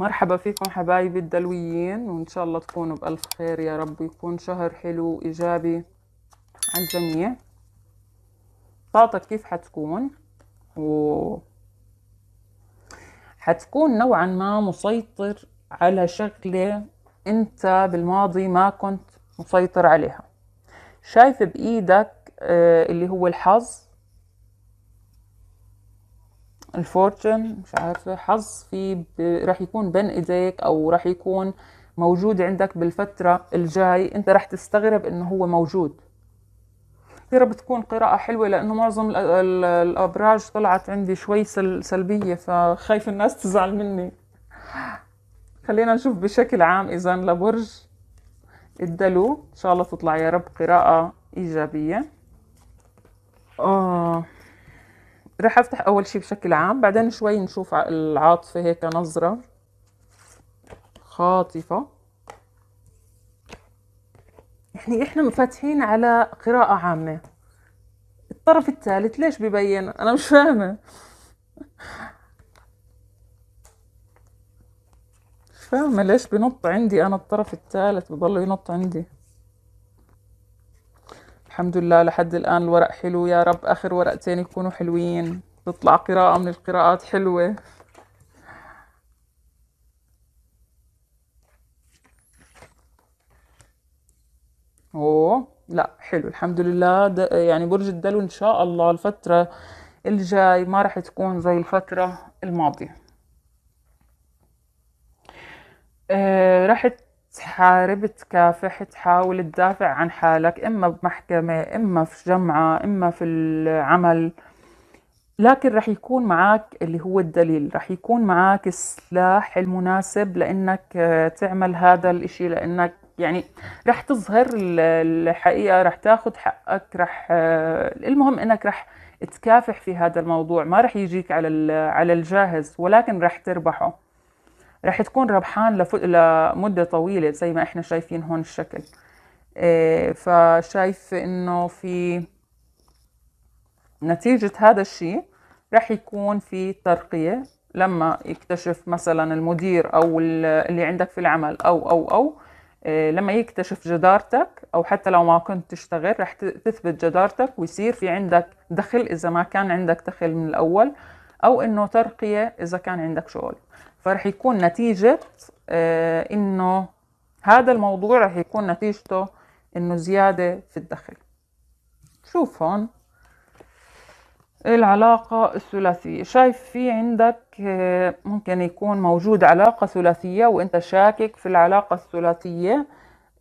مرحبا فيكم حبايبي الدلويين وإن شاء الله تكونوا بألف خير يا رب يكون شهر حلو وإيجابي على الجميع طاقتك كيف حتكون و حتكون نوعا ما مسيطر على شغلة أنت بالماضي ما كنت مسيطر عليها شايف بإيدك آه، اللي هو الحظ الفورتشن مش عارفة حظ في راح يكون بين ايديك او راح يكون موجود عندك بالفترة الجاي انت راح تستغرب انه هو موجود يا رب تكون قراءة حلوة لأنه معظم الأبراج طلعت عندي شوي سلبية فخايف الناس تزعل مني خلينا نشوف بشكل عام إذا لبرج الدلو إن شاء الله تطلع يا رب قراءة إيجابية آه رح افتح اول شي بشكل عام بعدين شوي نشوف العاطفة هيك نظرة خاطفة يعني احنا مفاتحين على قراءة عامة الطرف الثالث ليش ببين انا مش فاهمة مش فاهمة ليش بنط عندي انا الطرف الثالث بضل ينط عندي الحمد لله لحد الآن الورق حلو يا رب آخر ورقتين يكونوا حلوين تطلع قراءة من القراءات حلوة اوه لا حلو الحمد لله يعني برج الدلو ان شاء الله الفترة الجاي ما راح تكون زي الفترة الماضية آه تحارب تكافح تحاول تدافع عن حالك إما بمحكمة إما في جمعة إما في العمل لكن رح يكون معك اللي هو الدليل رح يكون معك السلاح المناسب لأنك آه، تعمل هذا الإشي لأنك يعني رح تظهر الحقيقة رح تاخد حقك رح آه، المهم إنك رح تكافح في هذا الموضوع ما رح يجيك على على الجاهز ولكن رح تربحه رح تكون ربحان لف... لمدة طويلة زي ما احنا شايفين هون الشكل إيه، فشايف انه في نتيجة هذا الشيء رح يكون في ترقية لما يكتشف مثلا المدير او اللي عندك في العمل او او او إيه، لما يكتشف جدارتك او حتى لو ما كنت تشتغل رح تثبت جدارتك ويصير في عندك دخل اذا ما كان عندك دخل من الاول او انه ترقية اذا كان عندك شغل فرح يكون نتيجة آه، إنه هذا الموضوع رح يكون نتيجته إنه زيادة في الدخل شوف هون العلاقة الثلاثية شايف في عندك آه، ممكن يكون موجود علاقة ثلاثية وانت شاكك في العلاقة الثلاثية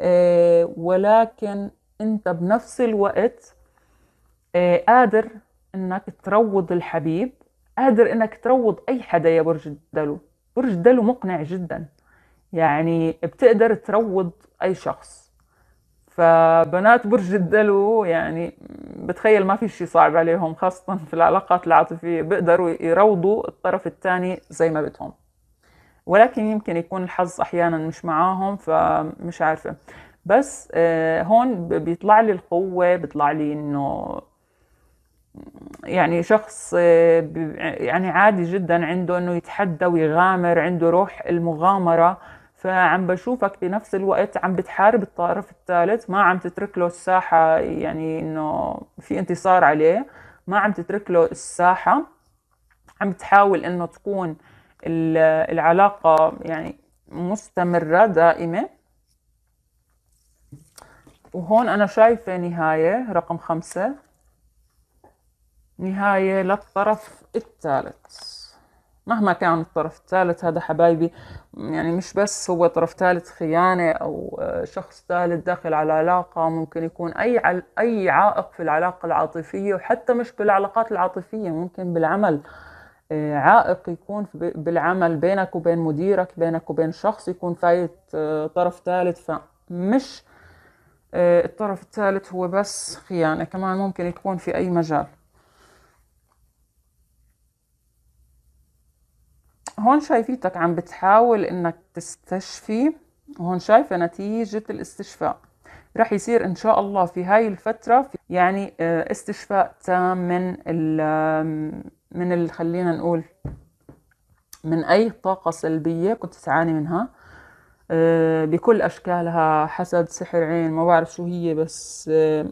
آه، ولكن انت بنفس الوقت قادر انك تروض الحبيب قادر انك تروض اي حدا يا برج الدلو برج دلو مقنع جدا يعني بتقدر تروض اي شخص فبنات برج الدلو يعني بتخيل ما في شيء صعب عليهم خاصة في العلاقات العاطفية بيقدروا يروضوا الطرف الثاني زي ما بدهم ولكن يمكن يكون الحظ أحيانا مش معاهم فمش عارفة بس آه، هون بيطلع لي القوة بيطلع لي إنه يعني شخص آه، يعني عادي جدا عنده انه يتحدى ويغامر عنده روح المغامره فعم بشوفك بنفس الوقت عم بتحارب الطرف الثالث ما عم تترك له الساحه يعني انه في انتصار عليه ما عم تترك له الساحه عم تحاول انه تكون العلاقه يعني مستمره دائمه وهون انا شايفه نهايه رقم خمسة نهاية للطرف الثالث مهما كان الطرف الثالث هذا حبايبي يعني مش بس هو طرف ثالث خيانة أو آه، شخص ثالث داخل على علاقة ممكن يكون أي أي عائق في العلاقة العاطفية وحتى مش بالعلاقات العاطفية ممكن بالعمل آه، عائق يكون بالعمل بينك وبين مديرك بينك وبين شخص يكون فايت آه، طرف ثالث فمش الطرف الثالث هو بس خيانة كمان ممكن يكون في أي مجال هون شايفيتك عم بتحاول انك تستشفي وهون شايفة نتيجة الاستشفاء رح يصير ان شاء الله في هاي الفترة في يعني آه، استشفاء تام من ال من اللي خلينا نقول من اي طاقة سلبية كنت تعاني منها آه، بكل اشكالها حسد سحر عين ما بعرف شو هي بس آه،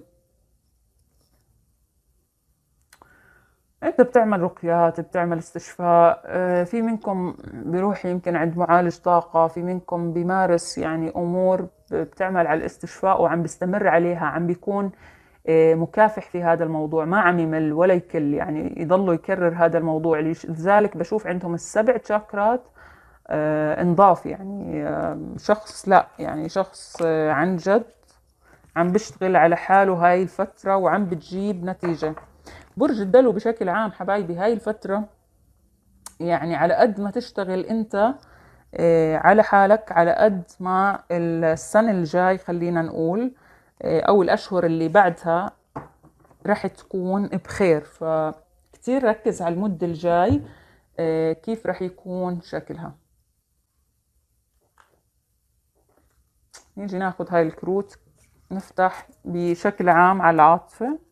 انت بتعمل رقيات بتعمل استشفاء آه، في منكم بيروح يمكن عند معالج طاقة في منكم بيمارس يعني امور بتعمل على الاستشفاء وعم بيستمر عليها عم بيكون آه، مكافح في هذا الموضوع ما عم يمل ولا يكل يعني يضلوا يكرر هذا الموضوع لذلك بشوف عندهم السبع شاكرات آه، انضاف يعني شخص لا يعني شخص عن جد عم بيشتغل على حاله هاي الفترة وعم بتجيب نتيجة برج الدلو بشكل عام حبايبي هاي الفترة يعني على قد ما تشتغل انت آه، على حالك على قد ما السنة الجاي خلينا نقول آه، او الاشهر اللي بعدها رح تكون بخير فكتير ركز على المدة الجاي آه، كيف رح يكون شكلها نيجي ناخد هاي الكروت نفتح بشكل عام على العاطفة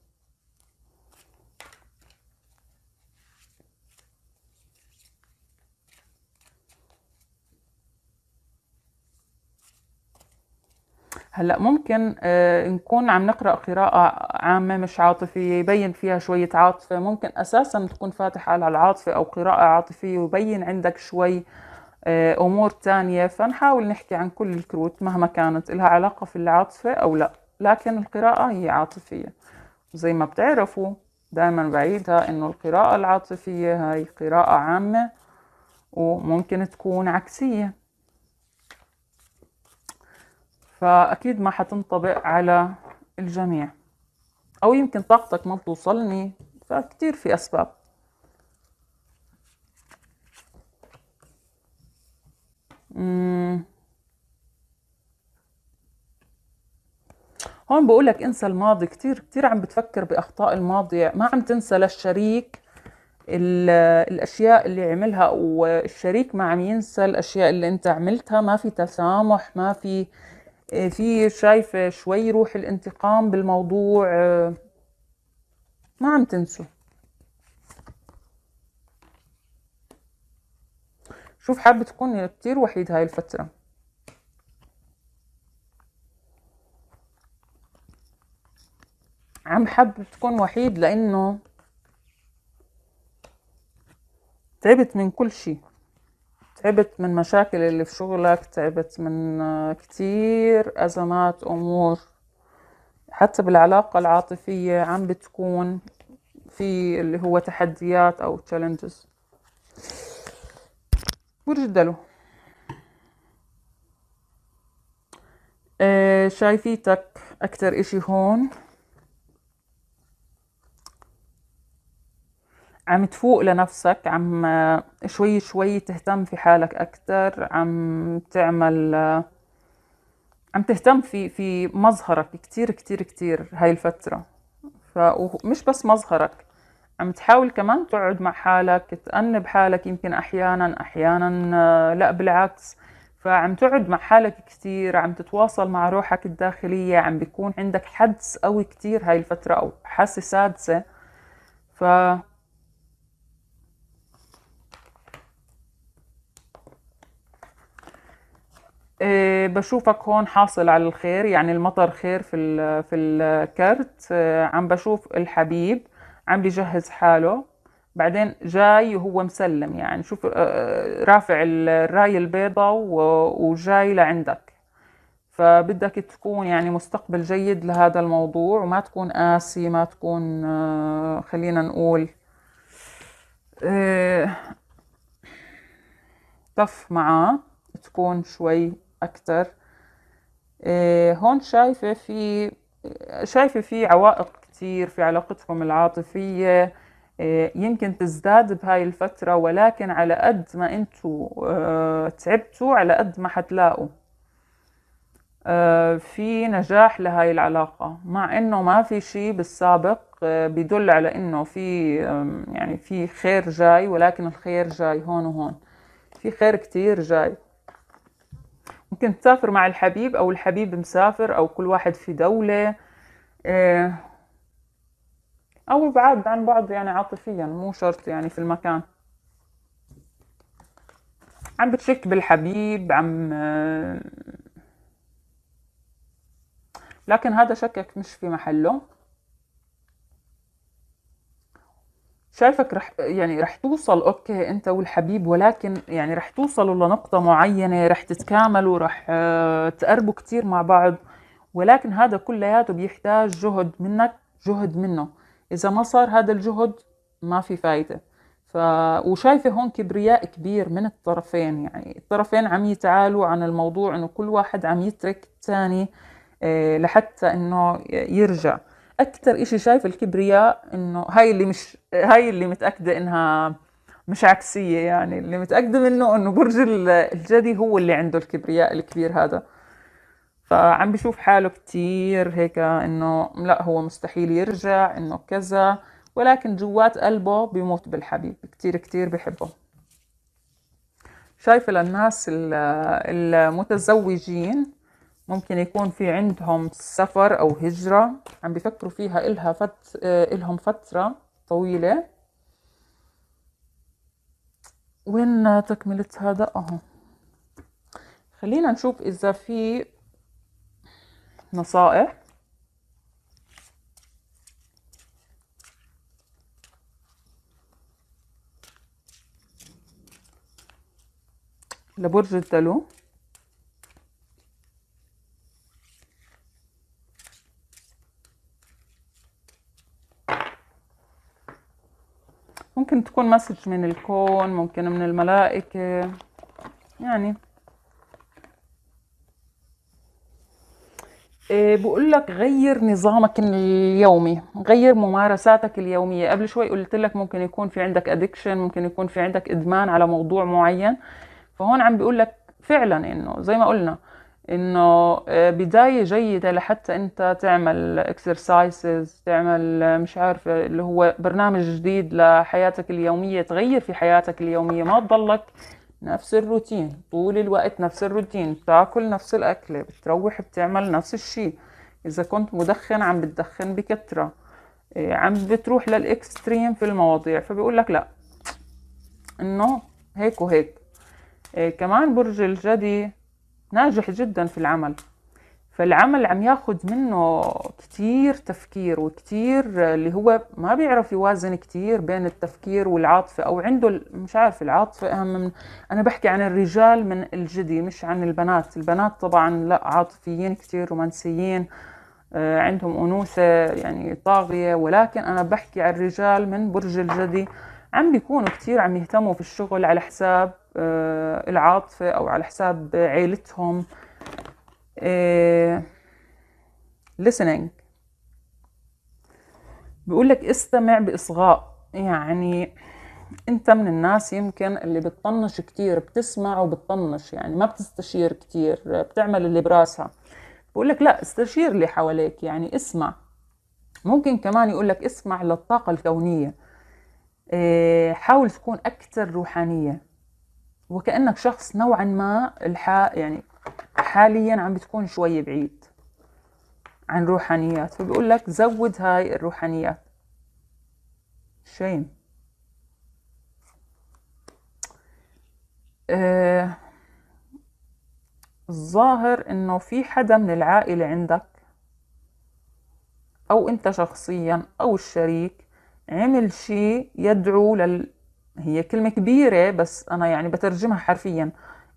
هلا ممكن آه، نكون عم نقرا قراءه عامه مش عاطفيه يبين فيها شويه عاطفه ممكن اساسا تكون فاتح على العاطفه او قراءه عاطفيه ويبين عندك شوي آه، امور تانية فنحاول نحكي عن كل الكروت مهما كانت لها علاقه في العاطفه او لا لكن القراءه هي عاطفيه زي ما بتعرفوا دائما بعيدها انه القراءه العاطفيه هاي قراءه عامه وممكن تكون عكسيه فأكيد ما حتنطبق على الجميع أو يمكن طاقتك ما بتوصلني فكتير في أسباب مم. هون بقولك انسى الماضي كتير كتير عم بتفكر بأخطاء الماضي ما عم تنسى للشريك الأشياء اللي عملها والشريك ما عم ينسى الأشياء اللي أنت عملتها ما في تسامح ما في آه، في شايفة شوي روح الانتقام بالموضوع آه، ما عم تنسوا شوف حابة تكون كتير وحيد هاي الفترة عم حابة تكون وحيد لأنه تعبت من كل شيء تعبت من مشاكل اللي في شغلك تعبت من آه، كتير أزمات أمور حتى بالعلاقة العاطفية عم بتكون في اللي هو تحديات أو تشالنجز برج الدلو شايفيتك أكتر إشي هون عم تفوق لنفسك عم شوي شوي تهتم في حالك أكثر عم تعمل عم تهتم في في مظهرك كتير كتير كتير هاي الفترة فمش بس مظهرك عم تحاول كمان تقعد مع حالك تأنب حالك يمكن أحيانا أحيانا لا بالعكس فعم تقعد مع حالك كتير عم تتواصل مع روحك الداخلية عم بيكون عندك حدس قوي كتير هاي الفترة أو حاسة سادسة ف بشوفك هون حاصل على الخير يعني المطر خير في في الكرت آه، عم بشوف الحبيب عم بيجهز حاله بعدين جاي وهو مسلم يعني شوف آه، آه، رافع الراية البيضة وجاي لعندك فبدك تكون يعني مستقبل جيد لهذا الموضوع وما تكون قاسي ما تكون خلينا نقول طف معاه تكون شوي أكتر إيه، هون شايفة في شايفة في عوائق كتير في علاقتكم العاطفية إيه، يمكن تزداد بهاي الفترة ولكن على قد ما انتوا آه، تعبتوا على قد ما حتلاقوا آه، في نجاح لهاي العلاقة مع انه ما في شيء بالسابق آه، بيدل على انه في يعني في خير جاي ولكن الخير جاي هون وهون في خير كتير جاي ممكن تسافر مع الحبيب أو الحبيب مسافر أو كل واحد في دولة آه، أو بعاد عن بعض يعني عاطفيا مو شرط يعني في المكان عم بتشك بالحبيب عم آه، لكن هذا شكك مش في محله شايفك رح يعني رح توصل اوكي انت والحبيب ولكن يعني رح توصلوا لنقطة معينة رح تتكاملوا رح آه، تقربوا كتير مع بعض ولكن هذا كلياته بيحتاج جهد منك جهد منه اذا ما صار هذا الجهد ما في فايدة ف... وشايفة هون كبرياء كبير من الطرفين يعني الطرفين عم يتعالوا عن الموضوع انه كل واحد عم يترك الثاني آه، لحتى انه يرجع اكثر إشي شايف الكبرياء انه هاي اللي مش هاي اللي متاكده انها مش عكسيه يعني اللي متاكده منه انه برج الجدي هو اللي عنده الكبرياء الكبير هذا فعم بشوف حاله كتير هيك انه لا هو مستحيل يرجع انه كذا ولكن جوات قلبه بيموت بالحبيب كتير كتير بحبه شايفة للناس المتزوجين ممكن يكون في عندهم سفر أو هجرة عم بيفكروا فيها إلها فت... إلهم فترة طويلة وين تكملة هذا أهو خلينا نشوف إذا في نصائح لبرج الدلو ممكن تكون مسج من الكون ممكن من الملائكة يعني إيه، بقول لك غير نظامك اليومي غير ممارساتك اليومية قبل شوي قلت لك ممكن يكون في عندك ادكشن ممكن يكون في عندك ادمان على موضوع معين فهون عم بيقول لك فعلا انه زي ما قلنا انه آه، بداية جيدة لحتى انت تعمل اكسرسايزز تعمل آه، مش عارفة آه، اللي هو برنامج جديد لحياتك اليومية تغير في حياتك اليومية ما تضلك نفس الروتين طول الوقت نفس الروتين بتاكل نفس الأكلة بتروح بتعمل نفس الشيء إذا كنت مدخن عم بتدخن بكترة عم بتروح للإكستريم في المواضيع فبيقول لك لا إنه هيك وهيك كمان برج الجدي ناجح جدا في العمل فالعمل عم ياخذ منه كتير تفكير وكتير اللي هو ما بيعرف يوازن كتير بين التفكير والعاطفة أو عنده مش عارف العاطفة أهم من أنا بحكي عن الرجال من الجدي مش عن البنات البنات طبعا لا عاطفيين كتير رومانسيين آه، عندهم أنوثة يعني طاغية ولكن أنا بحكي عن الرجال من برج الجدي عم بيكونوا كتير عم يهتموا في الشغل على حساب آه، العاطفة أو على حساب عيلتهم آه، listening بيقول لك استمع بإصغاء يعني انت من الناس يمكن اللي بتطنش كتير بتسمع وبتطنش يعني ما بتستشير كتير بتعمل اللي براسها بقول لك لا استشير اللي حواليك يعني اسمع ممكن كمان يقول لك اسمع للطاقة الكونية آه، حاول تكون أكثر روحانية وكأنك شخص نوعا ما الحا يعني حاليا عم بتكون شوي بعيد عن روحانيات فبقول لك زود هاي الروحانيات شين آه الظاهر انه في حدا من العائلة عندك او انت شخصيا او الشريك عمل شيء يدعو لل هي كلمة كبيرة بس أنا يعني بترجمها حرفيا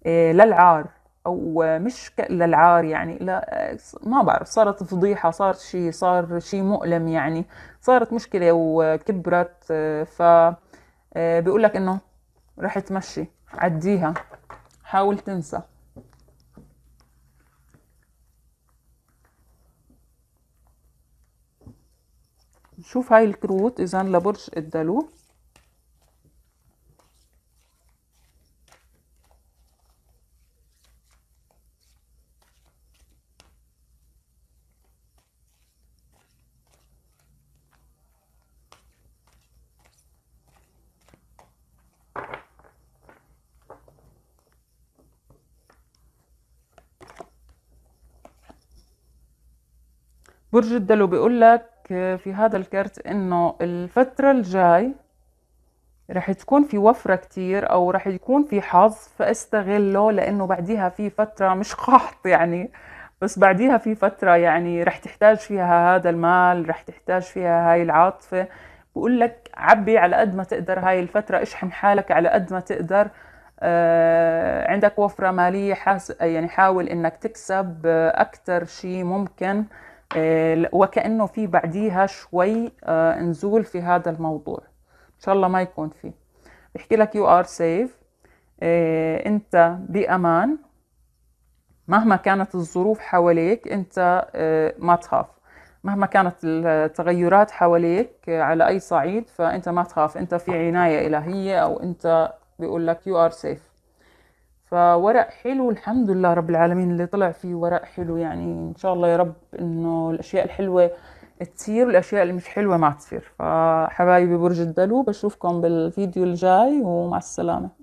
إيه، للعار أو مش للعار يعني لا ما بعرف صارت فضيحة صار شيء صار شيء مؤلم يعني صارت مشكلة وكبرت ف إيه، بيقول لك إنه رح تمشي عديها حاول تنسى نشوف هاي الكروت اذا لبرج الدلو برج الدلو بيقول لك في هذا الكرت انه الفترة الجاي رح تكون في وفرة كتير او رح يكون في حظ فاستغله لانه بعديها في فترة مش قحط يعني بس بعديها في فترة يعني رح تحتاج فيها هذا المال رح تحتاج فيها هاي العاطفة بقول لك عبي على قد ما تقدر هاي الفترة اشحن حالك على قد ما تقدر آه عندك وفرة مالية حاس يعني حاول انك تكسب اكتر شي ممكن آه آه، وكأنه في بعديها شوي آه، نزول في هذا الموضوع إن شاء الله ما يكون فيه بحكي لك يو ار سيف أنت بأمان مهما كانت الظروف حواليك أنت آه، ما تخاف مهما كانت التغيرات حواليك على أي صعيد فأنت ما تخاف أنت في عناية إلهية أو أنت بيقول لك يو ار سيف فورق حلو الحمد لله رب العالمين اللي طلع فيه ورق حلو يعني ان شاء الله يا رب انه الاشياء الحلوه تصير والاشياء اللي مش حلوه ما تصير فحبايبي برج الدلو بشوفكم بالفيديو الجاي ومع السلامه